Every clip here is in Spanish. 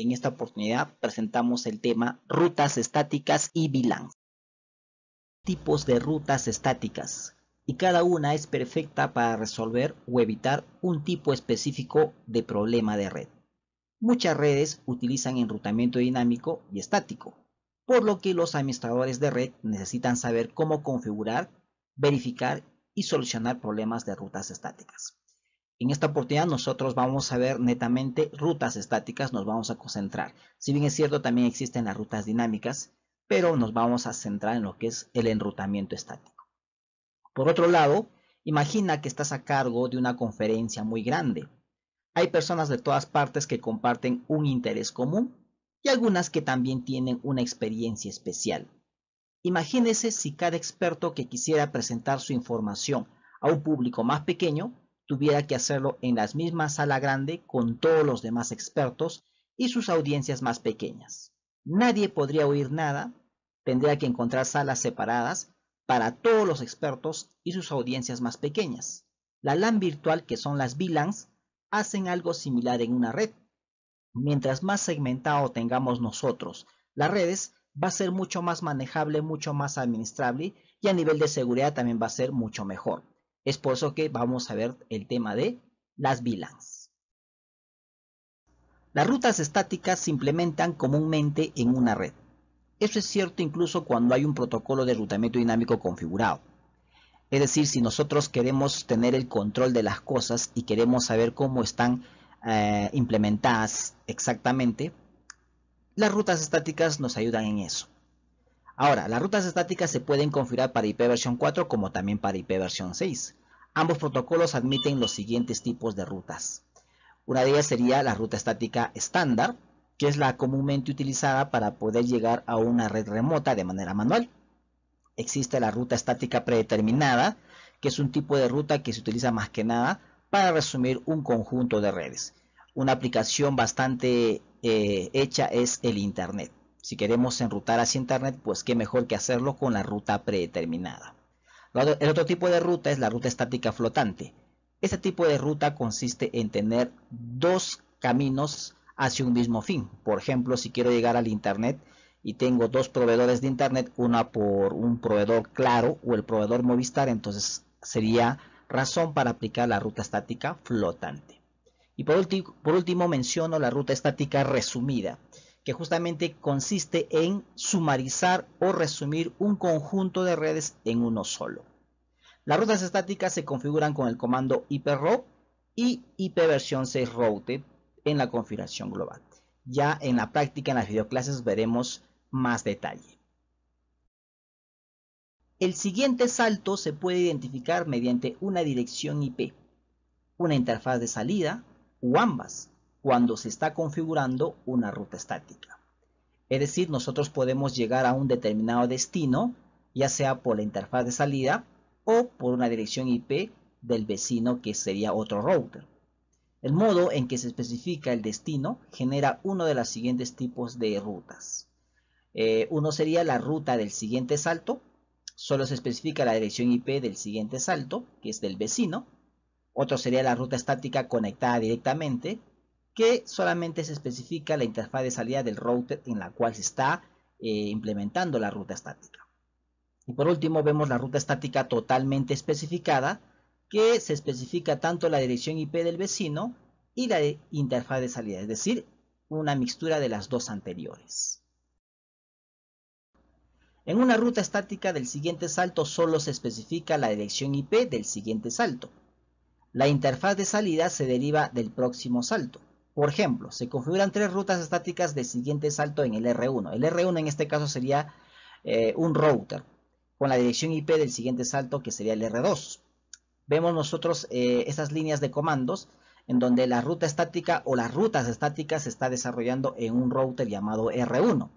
En esta oportunidad presentamos el tema rutas estáticas y bilans. Tipos de rutas estáticas. Y cada una es perfecta para resolver o evitar un tipo específico de problema de red. Muchas redes utilizan enrutamiento dinámico y estático, por lo que los administradores de red necesitan saber cómo configurar, verificar y solucionar problemas de rutas estáticas. En esta oportunidad nosotros vamos a ver netamente rutas estáticas, nos vamos a concentrar. Si bien es cierto, también existen las rutas dinámicas, pero nos vamos a centrar en lo que es el enrutamiento estático. Por otro lado, imagina que estás a cargo de una conferencia muy grande. Hay personas de todas partes que comparten un interés común y algunas que también tienen una experiencia especial. Imagínese si cada experto que quisiera presentar su información a un público más pequeño tuviera que hacerlo en la misma sala grande con todos los demás expertos y sus audiencias más pequeñas. Nadie podría oír nada, tendría que encontrar salas separadas para todos los expertos y sus audiencias más pequeñas. La LAN virtual, que son las VLANs, hacen algo similar en una red. Mientras más segmentado tengamos nosotros las redes, va a ser mucho más manejable, mucho más administrable y a nivel de seguridad también va a ser mucho mejor. Es por eso que vamos a ver el tema de las VLANs. Las rutas estáticas se implementan comúnmente en una red. Eso es cierto incluso cuando hay un protocolo de rutamiento dinámico configurado. Es decir, si nosotros queremos tener el control de las cosas y queremos saber cómo están eh, implementadas exactamente, las rutas estáticas nos ayudan en eso. Ahora, las rutas estáticas se pueden configurar para IP versión 4 como también para IP versión 6. Ambos protocolos admiten los siguientes tipos de rutas. Una de ellas sería la ruta estática estándar, que es la comúnmente utilizada para poder llegar a una red remota de manera manual. Existe la ruta estática predeterminada, que es un tipo de ruta que se utiliza más que nada para resumir un conjunto de redes. Una aplicación bastante eh, hecha es el Internet. Si queremos enrutar hacia Internet, pues qué mejor que hacerlo con la ruta predeterminada. El otro tipo de ruta es la ruta estática flotante. Este tipo de ruta consiste en tener dos caminos hacia un mismo fin. Por ejemplo, si quiero llegar al Internet y tengo dos proveedores de Internet, una por un proveedor claro o el proveedor Movistar, entonces sería razón para aplicar la ruta estática flotante. Y por, por último menciono la ruta estática resumida que justamente consiste en sumarizar o resumir un conjunto de redes en uno solo. Las rutas estáticas se configuran con el comando ROUTE y ipversión 6 route en la configuración global. Ya en la práctica, en las videoclases, veremos más detalle. El siguiente salto se puede identificar mediante una dirección IP, una interfaz de salida o ambas cuando se está configurando una ruta estática. Es decir, nosotros podemos llegar a un determinado destino, ya sea por la interfaz de salida o por una dirección IP del vecino que sería otro router. El modo en que se especifica el destino genera uno de los siguientes tipos de rutas. Eh, uno sería la ruta del siguiente salto, solo se especifica la dirección IP del siguiente salto, que es del vecino. Otro sería la ruta estática conectada directamente, que solamente se especifica la interfaz de salida del router en la cual se está eh, implementando la ruta estática. Y por último vemos la ruta estática totalmente especificada, que se especifica tanto la dirección IP del vecino y la interfaz de salida, es decir, una mixtura de las dos anteriores. En una ruta estática del siguiente salto solo se especifica la dirección IP del siguiente salto. La interfaz de salida se deriva del próximo salto. Por ejemplo, se configuran tres rutas estáticas de siguiente salto en el R1. El R1 en este caso sería eh, un router con la dirección IP del siguiente salto que sería el R2. Vemos nosotros eh, esas líneas de comandos en donde la ruta estática o las rutas estáticas se está desarrollando en un router llamado R1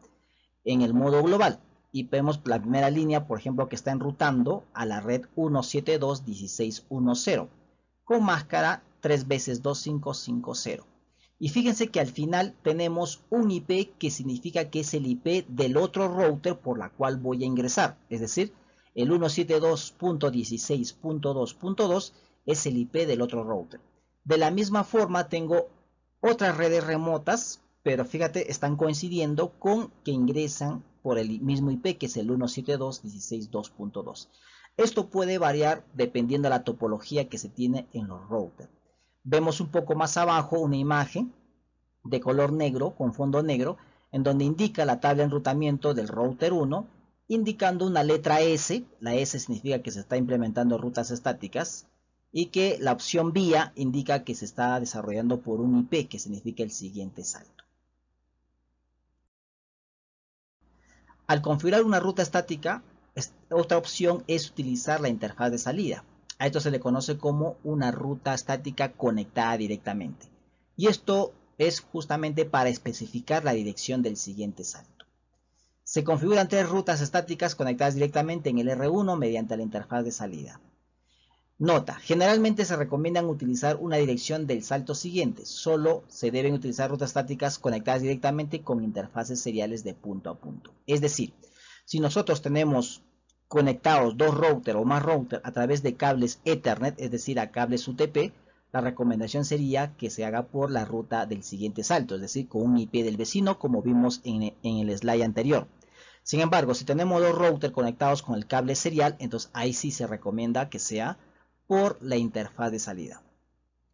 en el modo global. Y vemos la primera línea, por ejemplo, que está enrutando a la red 172.16.1.0 con máscara 3 veces 2550 y fíjense que al final tenemos un IP que significa que es el IP del otro router por la cual voy a ingresar. Es decir, el 172.16.2.2 es el IP del otro router. De la misma forma tengo otras redes remotas, pero fíjate, están coincidiendo con que ingresan por el mismo IP que es el 172.16.2.2. Esto puede variar dependiendo de la topología que se tiene en los routers. Vemos un poco más abajo una imagen de color negro con fondo negro en donde indica la tabla de enrutamiento del router 1 indicando una letra S, la S significa que se está implementando rutas estáticas y que la opción vía indica que se está desarrollando por un IP que significa el siguiente salto. Al configurar una ruta estática, otra opción es utilizar la interfaz de salida. A esto se le conoce como una ruta estática conectada directamente. Y esto es justamente para especificar la dirección del siguiente salto. Se configuran tres rutas estáticas conectadas directamente en el R1 mediante la interfaz de salida. Nota, generalmente se recomiendan utilizar una dirección del salto siguiente, solo se deben utilizar rutas estáticas conectadas directamente con interfaces seriales de punto a punto. Es decir, si nosotros tenemos conectados dos routers o más routers a través de cables Ethernet, es decir, a cables UTP, la recomendación sería que se haga por la ruta del siguiente salto, es decir, con un IP del vecino, como vimos en, el slide anterior. Sin embargo, si tenemos dos routers conectados con el cable serial, entonces ahí sí se recomienda que sea por la interfaz de salida.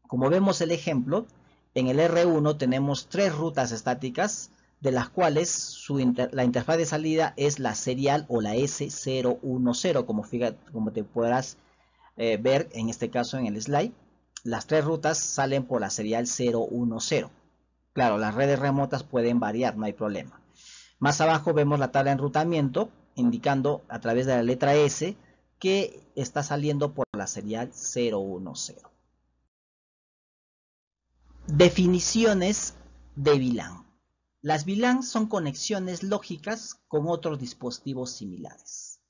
Como vemos el ejemplo, en el R1 tenemos tres rutas estáticas, de las cuales la interfaz de salida es la serial o la S010, como, como te podrás eh, ver en este caso en el slide. Las tres rutas salen por la serial 010. Claro, las redes remotas pueden variar, no hay problema. Más abajo vemos la tabla de enrutamiento, indicando a través de la letra S que está saliendo por la serial 010. Definiciones de VLAN. Las VLAN son conexiones lógicas con otros dispositivos similares.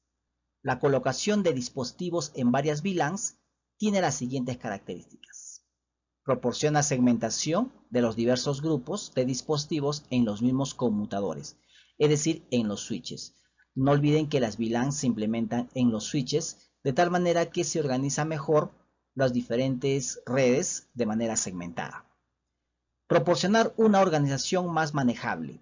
La colocación de dispositivos en varias VLANs tiene las siguientes características. Proporciona segmentación de los diversos grupos de dispositivos en los mismos conmutadores, es decir, en los switches. No olviden que las VLANs se implementan en los switches de tal manera que se organiza mejor las diferentes redes de manera segmentada. Proporcionar una organización más manejable.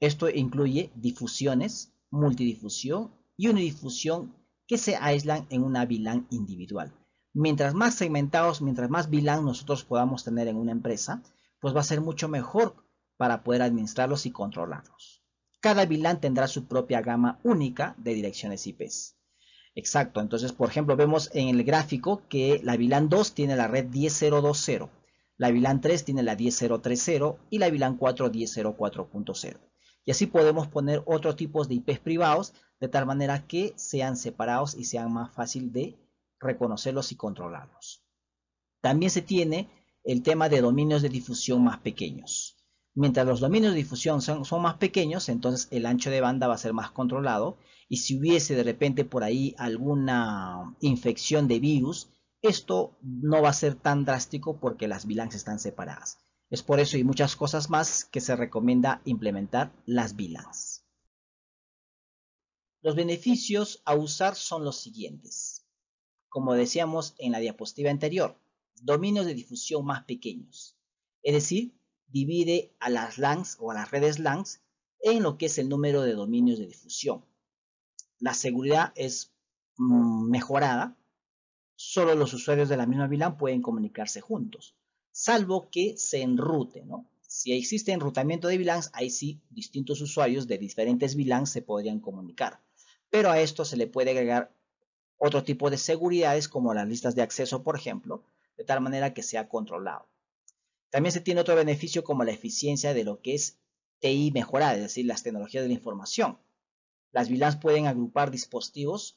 Esto incluye difusiones, multidifusión y unidifusión que se aíslan en una VLAN individual. Mientras más segmentados, mientras más VLAN nosotros podamos tener en una empresa, pues va a ser mucho mejor para poder administrarlos y controlarlos. Cada VLAN tendrá su propia gama única de direcciones IPs. Exacto, entonces por ejemplo vemos en el gráfico que la VLAN 2 tiene la red 10020, la VLAN 3 tiene la 10030 y la VLAN 4 1004.0. Y así podemos poner otros tipos de IPs privados de tal manera que sean separados y sean más fácil de reconocerlos y controlarlos. También se tiene el tema de dominios de difusión más pequeños. Mientras los dominios de difusión son, son, más pequeños, entonces el ancho de banda va a ser más controlado. Y si hubiese de repente por ahí alguna infección de virus esto no va a ser tan drástico porque las VLANs están separadas. Es por eso y muchas cosas más que se recomienda implementar las VLANs. Los beneficios a usar son los siguientes. Como decíamos en la diapositiva anterior, dominios de difusión más pequeños. Es decir, divide a las LANs o a las redes LANs en lo que es el número de dominios de difusión. La seguridad es mm, mejorada solo los usuarios de la misma VLAN pueden comunicarse juntos, salvo que se enrute, ¿no? Si existe enrutamiento de VLANs, ahí sí distintos usuarios de diferentes VLANs se podrían comunicar. Pero a esto se le puede agregar otro tipo de seguridades como las listas de acceso, por ejemplo, de tal manera que sea controlado. También se tiene otro beneficio como la eficiencia de lo que es TI mejorada, es decir, las tecnologías de la información. Las VLANs pueden agrupar dispositivos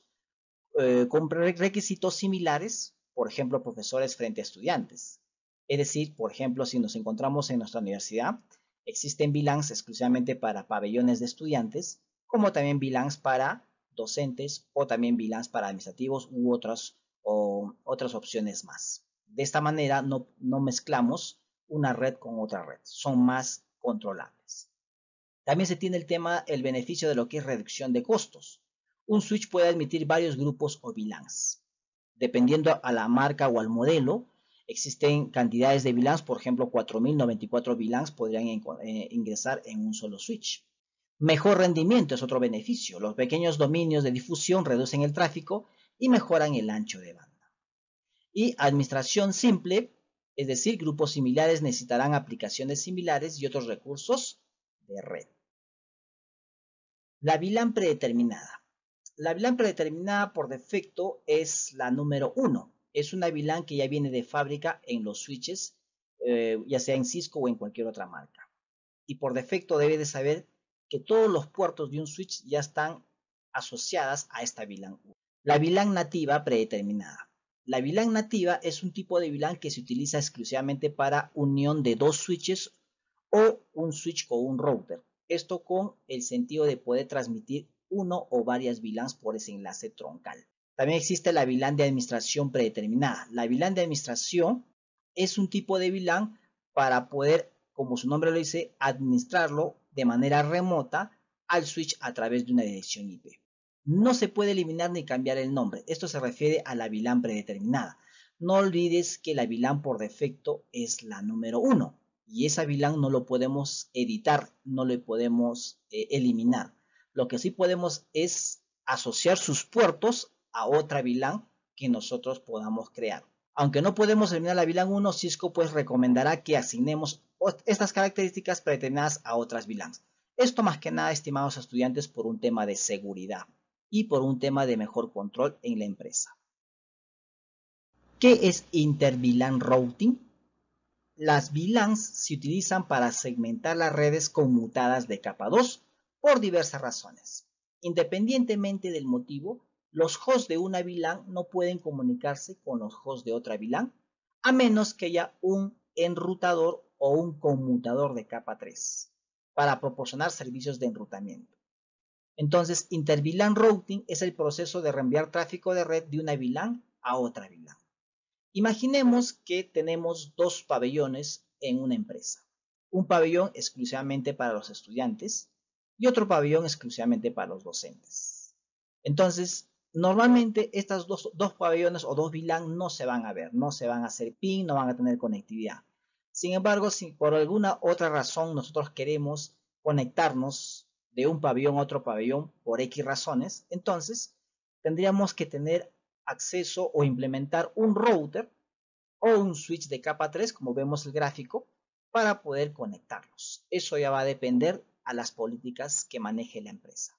eh, con requisitos similares, por ejemplo, profesores frente a estudiantes. Es decir, por ejemplo, si nos encontramos en nuestra universidad, existen bilans exclusivamente para pabellones de estudiantes, como también bilans para docentes o también VLANs para administrativos u otras, o, otras opciones más. De esta manera no, no mezclamos una red con otra red, son más controlables. También se tiene el tema, el beneficio de lo que es reducción de costos un switch puede admitir varios grupos o VLANs. Dependiendo a la marca o al modelo, existen cantidades de VLANs, por ejemplo, 4.094 VLANs podrían eh, ingresar en un solo switch. Mejor rendimiento es otro beneficio. Los pequeños dominios de difusión reducen el tráfico y mejoran el ancho de banda. Y administración simple, es decir, grupos similares necesitarán aplicaciones similares y otros recursos de red. La VLAN predeterminada la VLAN predeterminada por defecto es la número 1. Es una VLAN que ya viene de fábrica en los switches, eh, ya sea en Cisco o en cualquier otra marca. Y por defecto debe de saber que todos los puertos de un switch ya están asociadas a esta VLAN. La VLAN nativa predeterminada. La VLAN nativa es un tipo de VLAN que se utiliza exclusivamente para unión de dos switches o un switch con un router. Esto con el sentido de poder transmitir uno o varias VLANs por ese enlace troncal. También existe la VLAN de administración predeterminada. La VLAN de administración es un tipo de VLAN para poder, como su nombre lo dice, administrarlo de manera remota al switch a través de una dirección IP. No se puede eliminar ni cambiar el nombre. Esto se refiere a la VLAN predeterminada. No olvides que la VLAN por defecto es la número uno y esa VLAN no lo podemos editar, no lo podemos eh, eliminar. Lo que sí podemos es asociar sus puertos a otra VLAN que nosotros podamos crear. Aunque no podemos eliminar la VLAN 1, Cisco pues recomendará que asignemos estas características predeterminadas a otras VLANs. Esto más que nada, estimados estudiantes, por un tema de seguridad y por un tema de mejor control en la empresa. ¿Qué es interVLAN routing? Las VLANs se utilizan para segmentar las redes conmutadas de capa 2 por diversas razones. Independientemente del motivo, los hosts de una VLAN no pueden comunicarse con los hosts de otra VLAN, a menos que haya un enrutador o un conmutador de capa 3 para proporcionar servicios de enrutamiento. Entonces, inter routing es el proceso de reenviar tráfico de red de una VLAN a otra VLAN. Imaginemos que tenemos dos pabellones en una empresa. Un pabellón exclusivamente para los estudiantes y otro pabellón exclusivamente para los docentes. Entonces, normalmente estos dos, dos, pabellones o dos VLAN no se van a ver, no se van a hacer ping, no van a tener conectividad. Sin embargo, si por alguna otra razón nosotros queremos conectarnos de un pabellón a otro pabellón por X razones, entonces tendríamos que tener acceso o implementar un router o un switch de capa 3, como vemos el gráfico, para poder conectarlos. Eso ya va a depender las políticas que maneje la empresa.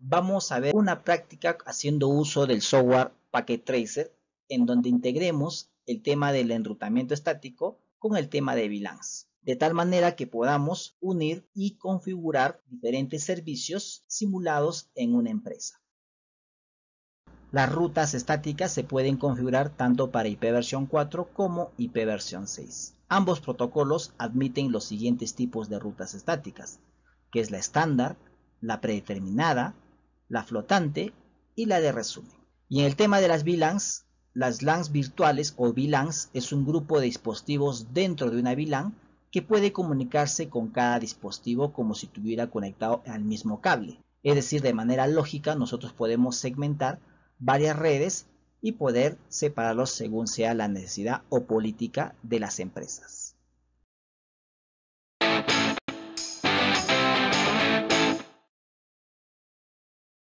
Vamos a ver una práctica haciendo uso del software Packet Tracer, en donde integremos el tema del enrutamiento estático con el tema de bilance de tal manera que podamos unir y configurar diferentes servicios simulados en una empresa. Las rutas estáticas se pueden configurar tanto para IP 4 como IP 6. Ambos protocolos admiten los siguientes tipos de rutas estáticas, que es la estándar, la predeterminada, la flotante y la de resumen. Y en el tema de las VLANs, las LANs virtuales o VLANs es un grupo de dispositivos dentro de una VLAN que puede comunicarse con cada dispositivo como si estuviera conectado al mismo cable. Es decir, de manera lógica nosotros podemos segmentar varias redes y poder separarlos según sea la necesidad o política de las empresas.